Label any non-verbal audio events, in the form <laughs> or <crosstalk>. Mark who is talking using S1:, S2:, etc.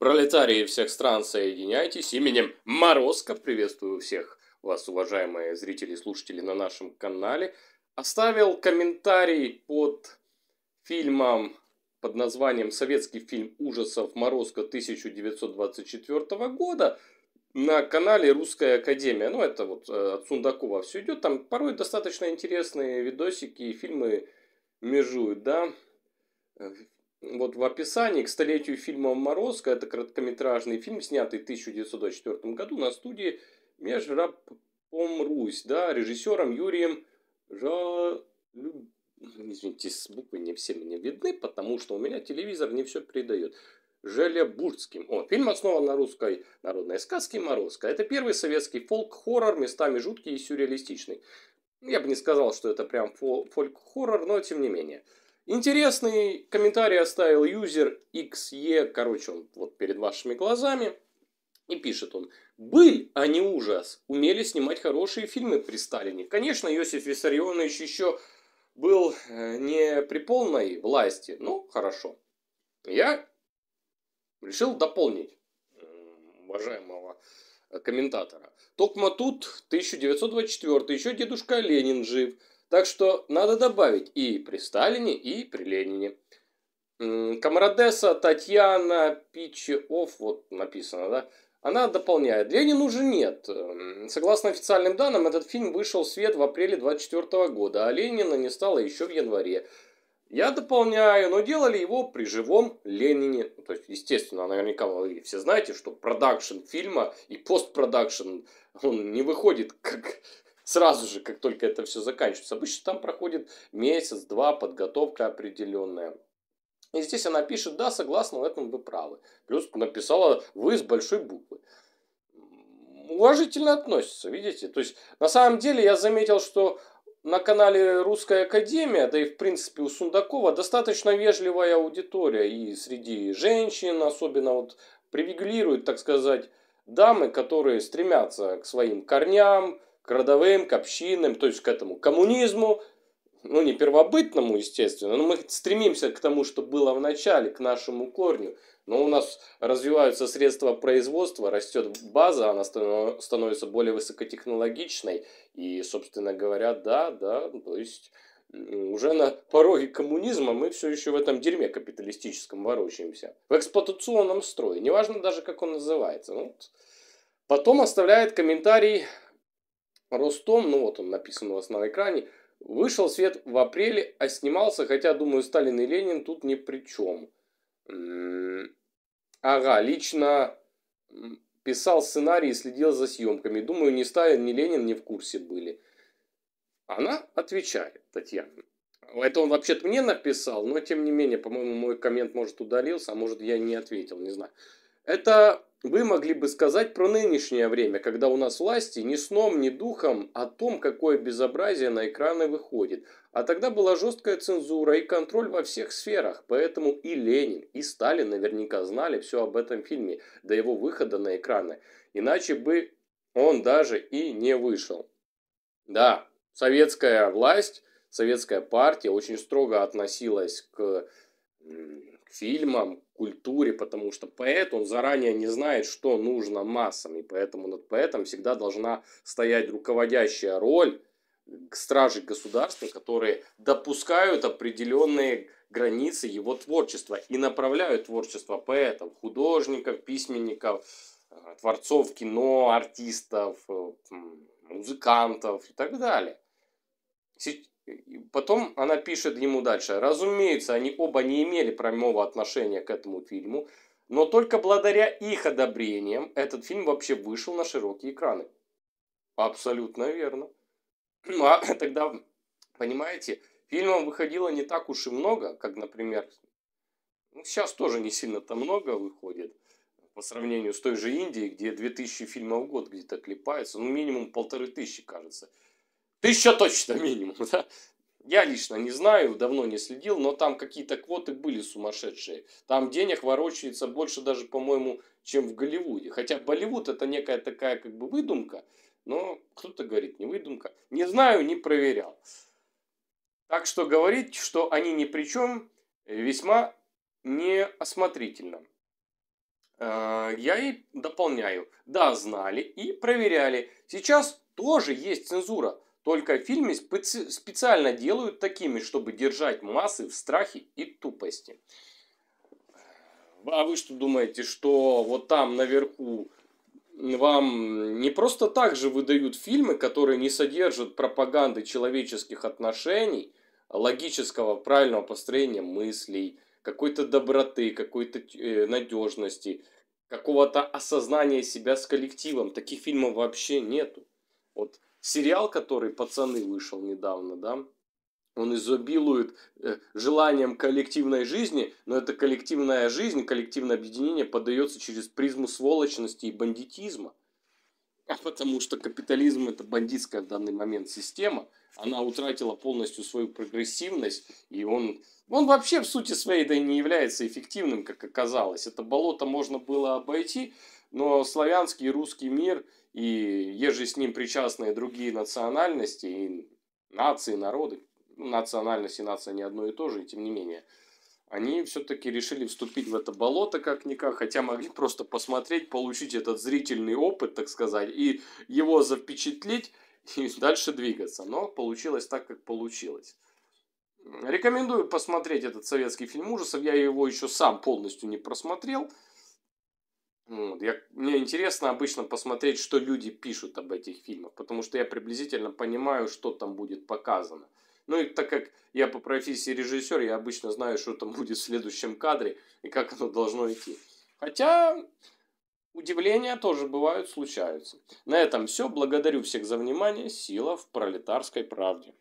S1: Пролетарии всех стран, соединяйтесь именем Морозко. Приветствую всех вас, уважаемые зрители и слушатели на нашем канале. Оставил комментарий под фильмом под названием «Советский фильм ужасов Морозко 1924 года» на канале «Русская Академия». Ну, это вот э, от Сундакова все идет. Там порой достаточно интересные видосики и фильмы межуют, да. Э, вот в описании к столетию фильма «Морозко», это короткометражный фильм, снятый в 1924 году на студии Межрапом Русь, да, режиссером Юрием Жа... Извините, с буквы не все мне видны, потому что у меня телевизор не все передает. Желебурским. О, фильм основан на русской народной сказке «Морозко». Это первый советский фолк-хоррор, местами жуткий и сюрреалистичный. Я бы не сказал, что это прям фолк-хоррор, но тем не менее. Интересный комментарий оставил юзер XE, короче, он вот перед вашими глазами. И пишет он, «Быль, а не ужас, умели снимать хорошие фильмы при Сталине. Конечно, Иосиф Виссарионович еще был э, не при полной власти, но хорошо. Я решил дополнить уважаемого комментатора. Токма тут 1924, еще дедушка Ленин жив, так что надо добавить и при Сталине, и при Ленине. Камрадеса Татьяна Пичеов, вот написано, да, она дополняет. Ленин уже нет. Согласно официальным данным, этот фильм вышел в свет в апреле 24 года, а Ленина не стало еще в январе. Я дополняю, но делали его при живом Ленине. То есть, естественно, наверняка вы все знаете, что продакшн фильма и постпродакшн, он не выходит как сразу же, как только это все заканчивается. Обычно там проходит месяц-два подготовка определенная. И здесь она пишет, да, согласна, в этом вы правы. Плюс написала вы с большой буквы. Уважительно относится, видите? То есть, на самом деле, я заметил, что на канале Русская Академия, да и в принципе у Сундакова достаточно вежливая аудитория и среди женщин, особенно вот привилегируют, так сказать, дамы, которые стремятся к своим корням, к родовым, к общинам, то есть к этому коммунизму, ну не первобытному, естественно, но мы стремимся к тому, что было в начале, к нашему корню. Но у нас развиваются средства производства, растет база, она становится более высокотехнологичной. И, собственно говоря, да, да, то есть уже на пороге коммунизма мы все еще в этом дерьме капиталистическом ворочаемся. В эксплуатационном строе. Неважно даже, как он называется. Ну вот. Потом оставляет комментарий Ростом, ну вот он написан у вас на экране, вышел свет в апреле, а снимался, хотя, думаю, Сталин и Ленин тут ни при чем. Ага, лично писал сценарий и следил за съемками. Думаю, ни Сталин, ни Ленин не в курсе были. Она отвечает, Татьяна. Это он вообще-то мне написал, но тем не менее, по-моему, мой коммент, может, удалился, а может, я не ответил, не знаю. Это вы могли бы сказать про нынешнее время, когда у нас власти ни сном, ни духом о том, какое безобразие на экраны выходит. А тогда была жесткая цензура и контроль во всех сферах, поэтому и Ленин, и Сталин наверняка знали все об этом фильме до его выхода на экраны. Иначе бы он даже и не вышел. Да, советская власть, советская партия очень строго относилась к фильмам, культуре, потому что поэт, он заранее не знает, что нужно массам, и поэтому над поэтом всегда должна стоять руководящая роль э, стражей государства, которые допускают определенные границы его творчества и направляют творчество поэтов, художников, письменников, э, творцов кино, артистов, э, музыкантов и так далее. Потом она пишет ему дальше. Разумеется, они оба не имели прямого отношения к этому фильму, но только благодаря их одобрениям этот фильм вообще вышел на широкие экраны. Абсолютно верно. Ну а <clears throat> тогда, понимаете, фильмов выходило не так уж и много, как, например, ну, сейчас тоже не сильно-то много выходит по сравнению с той же Индией, где 2000 фильмов в год где-то клепается, ну минимум полторы тысячи, кажется. Тысяча точно минимум, <laughs> да? Я лично не знаю, давно не следил, но там какие-то квоты были сумасшедшие. Там денег ворочается больше даже, по-моему, чем в Голливуде. Хотя Болливуд это некая такая как бы выдумка, но кто-то говорит, не выдумка. Не знаю, не проверял. Так что говорить, что они ни при чем, весьма неосмотрительно. Э, я и дополняю. Да, знали и проверяли. Сейчас тоже есть цензура. Только в фильме специально делают такими, чтобы держать массы в страхе и тупости. А вы что думаете, что вот там наверху вам не просто так же выдают фильмы, которые не содержат пропаганды человеческих отношений, логического правильного построения мыслей, какой-то доброты, какой-то э, надежности, какого-то осознания себя с коллективом. Таких фильмов вообще нету. Вот сериал, который «Пацаны» вышел недавно, да, он изобилует э, желанием коллективной жизни, но эта коллективная жизнь, коллективное объединение подается через призму сволочности и бандитизма. А потому что капитализм это бандитская в данный момент система, она утратила полностью свою прогрессивность, и он, он вообще в сути своей да и не является эффективным, как оказалось. Это болото можно было обойти, но славянский и русский мир, и еже с ним причастные другие национальности, и нации, народы, ну, национальность и нация не одно и то же, и тем не менее, они все-таки решили вступить в это болото как-никак, хотя могли просто посмотреть, получить этот зрительный опыт, так сказать, и его запечатлеть, и дальше двигаться. Но получилось так, как получилось. Рекомендую посмотреть этот советский фильм ужасов. Я его еще сам полностью не просмотрел. Вот. Я, мне интересно обычно посмотреть, что люди пишут об этих фильмах, потому что я приблизительно понимаю, что там будет показано. Ну и так как я по профессии режиссер, я обычно знаю, что там <laughs> будет в следующем кадре и как оно должно идти. Хотя удивления тоже бывают, случаются. На этом все. Благодарю всех за внимание. Сила в пролетарской правде.